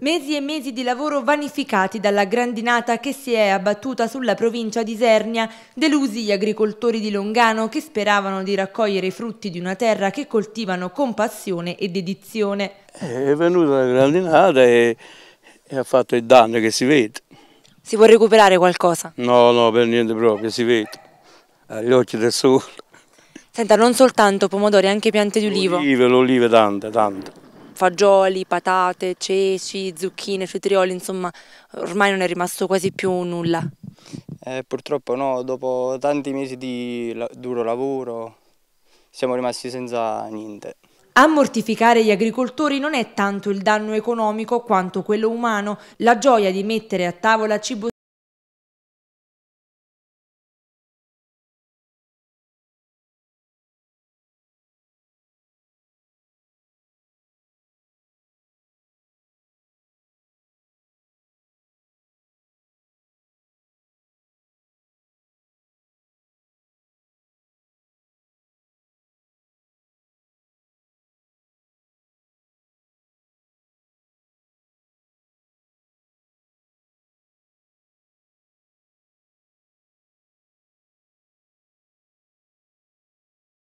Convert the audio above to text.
Mesi e mesi di lavoro vanificati dalla grandinata che si è abbattuta sulla provincia di Isernia, delusi gli agricoltori di Longano che speravano di raccogliere i frutti di una terra che coltivano con passione e dedizione. Eh, è venuta la grandinata e, e ha fatto il danno che si vede. Si può recuperare qualcosa? No, no, per niente proprio, si vede. Agli occhi del sole. Senta, non soltanto pomodori, anche piante di olivo. Olive, l'olive tante, tante fagioli, patate, ceci, zucchine, cetrioli, insomma ormai non è rimasto quasi più nulla. Eh, purtroppo no, dopo tanti mesi di duro lavoro siamo rimasti senza niente. A mortificare gli agricoltori non è tanto il danno economico quanto quello umano, la gioia di mettere a tavola cibo